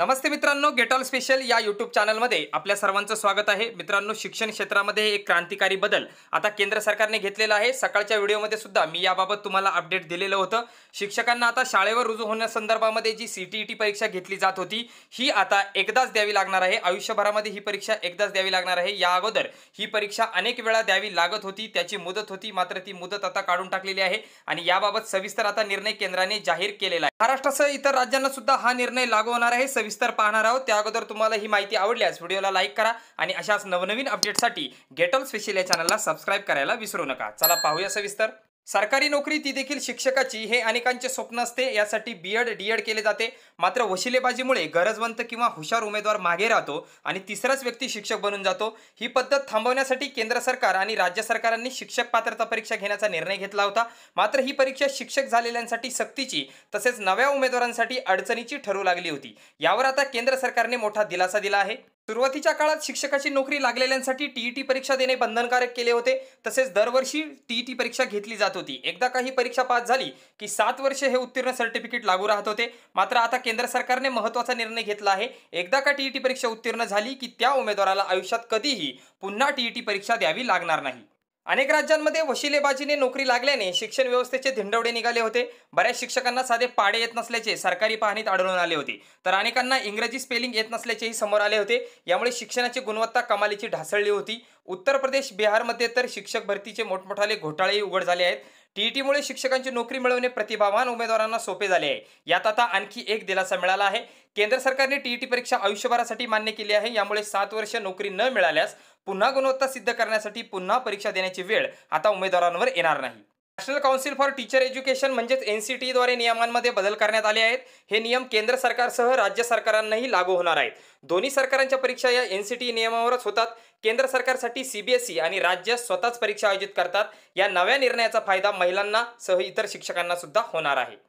नमस्ते मित्रांनो गेटॉल स्पेशल या यूट्यूब चॅनलमध्ये आपल्या सर्वांचं स्वागत आहे मित्रांनो शिक्षण क्षेत्रामध्ये एक क्रांतिकारी बदल आता केंद्र सरकारने घेतलेला आहे सकाळच्या व्हिडिओमध्ये सुद्धा मी याबाबत तुम्हाला अपडेट दिलेलं होतं शिक्षकांना आता शाळेवर रुजू होण्यासंदर्भामध्ये जी सी e परीक्षा घेतली जात होती ही आता एकदाच द्यावी लागणार आहे आयुष्यभरामध्ये ही परीक्षा एकदाच द्यावी लागणार आहे या अगोदर ही परीक्षा अनेक वेळा द्यावी लागत होती त्याची मुदत होती मात्र ती मुदत आता काढून टाकलेली आहे आणि याबाबत सविस्तर आता निर्णय केंद्राने जाहीर केलेला आहे महाराष्ट्रासह इतर राज्यांना सुद्धा हा निर्णय लागू होणार आहे सविस्तर पाहणार आहोत त्या अगोदर तुम्हाला ही माहिती आवडल्यास व्हिडिओला लाईक करा आणि अशाच नवनवीन अपडेटसाठी गेटल स्पेशल या चॅनलला सबस्क्राईब करायला विसरू नका चला पाहूया सविस्तर सरकारी नोकरी ती देखील शिक्षकाची हे अनेकांचे स्वप्न असते यासाठी बी एड डी एड केले जाते मात्र वशिलेबाजीमुळे गरजवंत किंवा हुशार उमेदवार मागे राहतो आणि तिसराच व्यक्ती शिक्षक बनून जातो ही पद्धत थांबवण्यासाठी केंद्र सरकार आणि राज्य सरकारांनी शिक्षक पात्रता परीक्षा घेण्याचा निर्णय घेतला होता मात्र ही परीक्षा शिक्षक झालेल्यांसाठी सक्तीची तसेच नव्या उमेदवारांसाठी अडचणीची ठरू लागली होती यावर आता केंद्र सरकारने मोठा दिलासा दिला आहे सुरुवातीच्या काळात शिक्षकाची नोकरी लागलेल्यांसाठी टीईटी परीक्षा देणे बंधनकारक केले होते तसेच दरवर्षी टीईटी परीक्षा घेतली जात होती एकदा काही परीक्षा पास झाली की सात वर्षे हे उत्तीर्ण सर्टिफिकेट लागू राहत होते मात्र आता केंद्र सरकारने महत्त्वाचा निर्णय घेतला आहे एकदा का टीईटी परीक्षा उत्तीर्ण झाली की त्या उमेदवाराला आयुष्यात कधीही पुन्हा टीईटी परीक्षा द्यावी लागणार नाही अनेक राज्यांमध्ये वशिलेबाजीने नोकरी लागल्याने शिक्षण व्यवस्थेचे धिंडवडे निघाले होते बऱ्याच शिक्षकांना साधे पाडे येत नसल्याचे सरकारी पाहणीत आढळून आले होते तर अनेकांना इंग्रजी स्पेलिंग येत नसल्याचेही समोर आले होते यामुळे शिक्षणाची गुणवत्ता कमालीची ढासळली होती उत्तर प्रदेश बिहारमध्ये तर शिक्षक भरतीचे मोठमोठाले घोटाळेही उघड झाले आहेत टीईटीमुळे शिक्षकांची नोकरी मिळवणे प्रतिभावान उमेदवारांना सोपे झाले आहे यात आता आणखी एक दिलासा मिळाला आहे केंद्र सरकारने टीईटी परीक्षा आयुष्यभरासाठी मान्य केली आहे यामुळे सात वर्ष नोकरी न मिळाल्यास पुन्हा गुणवत्ता सिद्ध करण्यासाठी पुन्हा परीक्षा देण्याची वेळ आता उमेदवारांवर येणार नाही national council for teacher education म्हणजेच एन सी टीद्वारे नियमांमध्ये बदल करण्यात आले आहेत हे नियम केंद्र सरकारसह राज्य सरकारांनाही लागू होणार आहेत दोन्ही सरकारांच्या परीक्षा या एन सी टी नियमावरच होतात केंद्र सरकारसाठी सीबीएसई आणि राज्य स्वतःच परीक्षा आयोजित करतात या नव्या निर्णयाचा फायदा महिलांना सह इतर शिक्षकांना सुद्धा होणार आहे